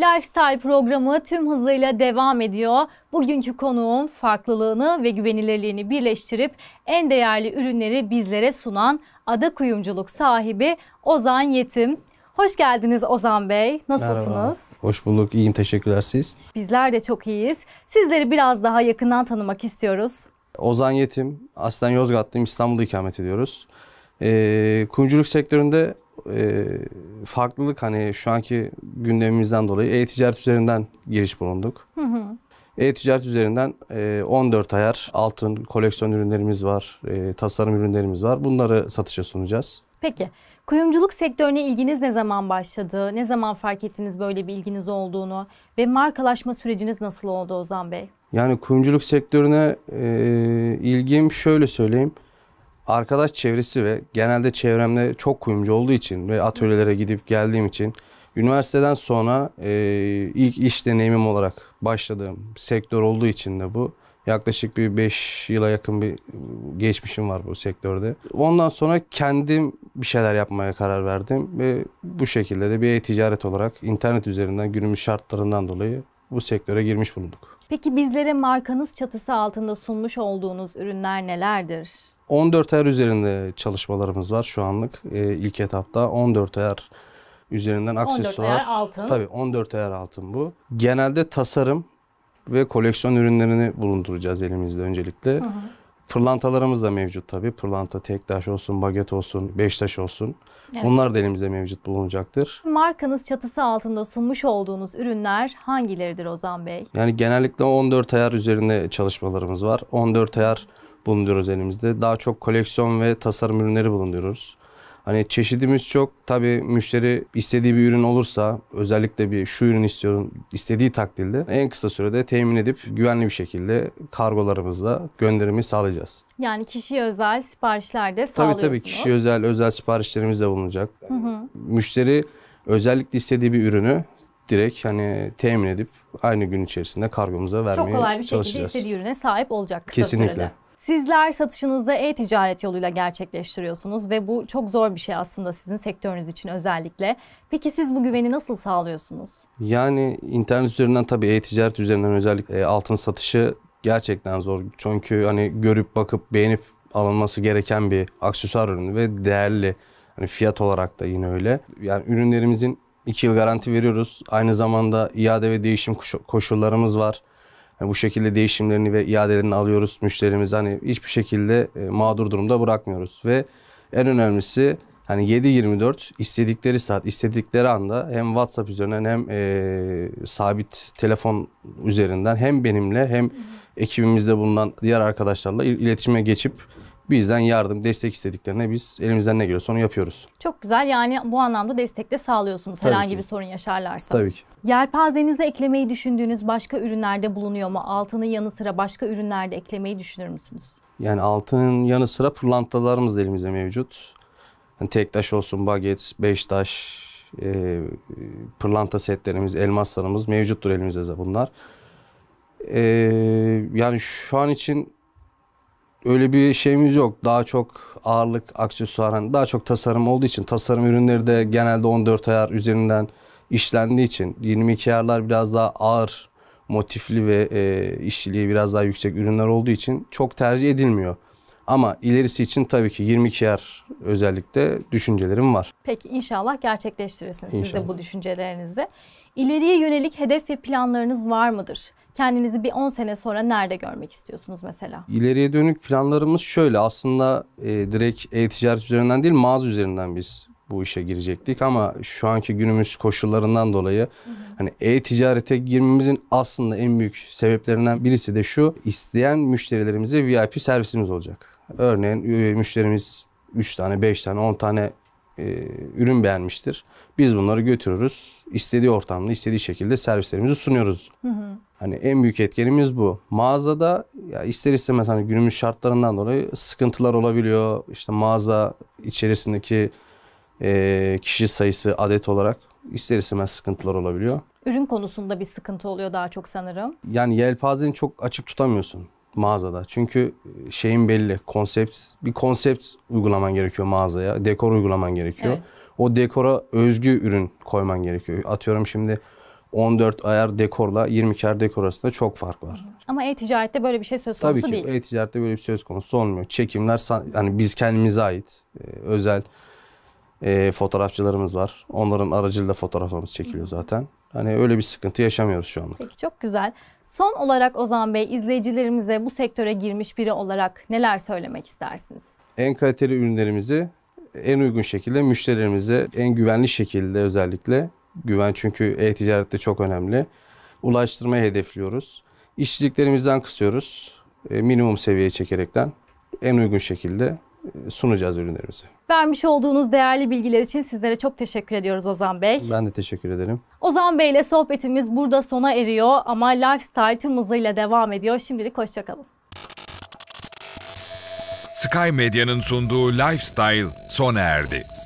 Lifestyle programı tüm hızıyla devam ediyor. Bugünkü konuğum farklılığını ve güvenilirliğini birleştirip en değerli ürünleri bizlere sunan ada kuyumculuk sahibi Ozan Yetim. Hoş geldiniz Ozan Bey. Nasılsınız? Merhaba. Hoş bulduk. İyiyim. Teşekkürler siz. Bizler de çok iyiyiz. Sizleri biraz daha yakından tanımak istiyoruz. Ozan Yetim. Aslen Yozgatlıyım. İstanbul'da ikamet ediyoruz. E, kuyumculuk sektöründe e, farklılık hani şu anki gündemimizden dolayı e-ticaret üzerinden giriş bulunduk. Hı hı. E-ticaret üzerinden e, 14 ayar altın koleksiyon ürünlerimiz var, e, tasarım ürünlerimiz var. Bunları satışa sunacağız. Peki kuyumculuk sektörüne ilginiz ne zaman başladı? Ne zaman fark ettiniz böyle bir ilginiz olduğunu? Ve markalaşma süreciniz nasıl oldu Ozan Bey? Yani kuyumculuk sektörüne e, ilgim şöyle söyleyeyim arkadaş çevresi ve genelde çevremde çok kuyumcu olduğu için ve atölyelere gidip geldiğim için üniversiteden sonra e, ilk iş deneyimim olarak başladığım sektör olduğu için de bu yaklaşık bir 5 yıla yakın bir geçmişim var bu sektörde. Ondan sonra kendim bir şeyler yapmaya karar verdim ve bu şekilde de bir e-ticaret olarak internet üzerinden günümüz şartlarından dolayı bu sektöre girmiş bulunduk. Peki bizlere markanız çatısı altında sunmuş olduğunuz ürünler nelerdir? 14 ayar üzerinde çalışmalarımız var şu anlık. E, ilk etapta 14 ayar üzerinden aksesuar. 14 ayar altın. Tabii 14 ayar altın bu. Genelde tasarım ve koleksiyon ürünlerini bulunduracağız elimizde öncelikle. Hı hı. Pırlantalarımız da mevcut tabii. Pırlanta, tek taş olsun, baget olsun, beş taş olsun. Evet. Bunlar da elimizde mevcut bulunacaktır. Markanız çatısı altında sunmuş olduğunuz ürünler hangileridir Ozan Bey? Yani genellikle 14 ayar üzerinde çalışmalarımız var. 14 ayar hı bulunduruyoruz elimizde. Daha çok koleksiyon ve tasarım ürünleri bulunduruyoruz. Hani çeşidimiz çok. Tabii müşteri istediği bir ürün olursa özellikle bir şu ürün istiyorum istediği takdirde en kısa sürede temin edip güvenli bir şekilde kargolarımızla gönderimi sağlayacağız. Yani kişi özel siparişlerde sağlıyorsunuz. Tabii tabii kişiye özel özel siparişlerimiz de bulunacak. Hı hı. Müşteri özellikle istediği bir ürünü direkt hani temin edip aynı gün içerisinde kargomuza vermeye çalışacağız. Çok kolay bir şekilde istediği ürüne sahip olacak kısa Kesinlikle. sürede. Sizler satışınızı e-ticaret yoluyla gerçekleştiriyorsunuz ve bu çok zor bir şey aslında sizin sektörünüz için özellikle. Peki siz bu güveni nasıl sağlıyorsunuz? Yani internet üzerinden tabii e-ticaret üzerinden özellikle e, altın satışı gerçekten zor. Çünkü hani görüp bakıp beğenip alınması gereken bir aksesuar ürünü ve değerli. Hani fiyat olarak da yine öyle. Yani ürünlerimizin 2 yıl garanti veriyoruz. Aynı zamanda iade ve değişim koşullarımız var. Yani bu şekilde değişimlerini ve iadelerini alıyoruz müşterimiz. Hani hiçbir şekilde e, mağdur durumda bırakmıyoruz ve en önemlisi hani 7-24 istedikleri saat, istedikleri anda hem WhatsApp üzerinden hem e, sabit telefon üzerinden hem benimle hem ekibimizde bulunan diğer arkadaşlarla iletişime geçip bizden yardım, destek istediklerine biz elimizden ne geliyorsa onu yapıyoruz. Çok güzel yani bu anlamda destek de sağlıyorsunuz Tabii herhangi ki. bir sorun yaşarlarsa. Tabii ki. Yelpazenize eklemeyi düşündüğünüz başka ürünlerde bulunuyor mu? Altının yanı sıra başka ürünlerde eklemeyi düşünür müsünüz? Yani altının yanı sıra pırlantalarımız elimizde mevcut. Yani tek taş olsun, baget, beş taş, e, pırlanta setlerimiz, elmaslarımız mevcuttur elimizde bunlar. E, yani şu an için öyle bir şeyimiz yok. Daha çok ağırlık, aksesuar, hani daha çok tasarım olduğu için tasarım ürünleri de genelde 14 ayar üzerinden işlendiği için 22 ayarlar biraz daha ağır motifli ve e, işçiliği biraz daha yüksek ürünler olduğu için çok tercih edilmiyor. Ama ilerisi için tabii ki 22 yer özellikle düşüncelerim var. Peki inşallah gerçekleştirirsiniz inşallah. siz de bu düşüncelerinizi. İleriye yönelik hedef ve planlarınız var mıdır? kendinizi bir 10 sene sonra nerede görmek istiyorsunuz mesela? İleriye dönük planlarımız şöyle aslında e, direkt e-ticaret üzerinden değil mağaza üzerinden biz bu işe girecektik ama şu anki günümüz koşullarından dolayı hı hı. hani e-ticarete girmemizin aslında en büyük sebeplerinden birisi de şu isteyen müşterilerimize VIP servisimiz olacak. Örneğin e, müşterimiz 3 tane, 5 tane, 10 tane e, ürün beğenmiştir. Biz bunları götürürüz. İstediği ortamda, istediği şekilde servislerimizi sunuyoruz. Hı hı. Hani en büyük etkenimiz bu. Mağazada ya ister istemez hani günümüz şartlarından dolayı sıkıntılar olabiliyor. İşte mağaza içerisindeki e, kişi sayısı adet olarak ister istemez sıkıntılar olabiliyor. Ürün konusunda bir sıkıntı oluyor daha çok sanırım. Yani yelpazeni çok açık tutamıyorsun mağazada. Çünkü e, şeyin belli, konsept, bir konsept uygulaman gerekiyor mağazaya, dekor uygulaman gerekiyor. Evet. O dekora özgü ürün koyman gerekiyor. Atıyorum şimdi 14 ayar dekorla 20 kar dekor arasında çok fark var. Ama e-ticarette böyle bir şey söz konusu değil. Tabii ki e-ticarette böyle bir söz konusu olmuyor. Çekimler hani biz kendimize ait e, özel e, fotoğrafçılarımız var. Onların aracılığıyla fotoğraflarımız çekiliyor zaten. Hani öyle bir sıkıntı yaşamıyoruz şu anda. Peki çok güzel. Son olarak Ozan Bey izleyicilerimize bu sektöre girmiş biri olarak neler söylemek istersiniz? En kaliteli ürünlerimizi en uygun şekilde müşterilerimize en güvenli şekilde özellikle güven çünkü e-ticarette çok önemli. Ulaştırmayı hedefliyoruz. İşçiliklerimizden kısıyoruz. E, minimum seviyeye çekerekten en uygun şekilde sunacağız ürünlerimizi. Vermiş olduğunuz değerli bilgiler için sizlere çok teşekkür ediyoruz Ozan Bey. Ben de teşekkür ederim. Ozan Bey ile sohbetimiz burada sona eriyor ama Lifestyle tüm hızıyla devam ediyor. Şimdilik hoşçakalın. Sky Medya'nın sunduğu Lifestyle sona erdi.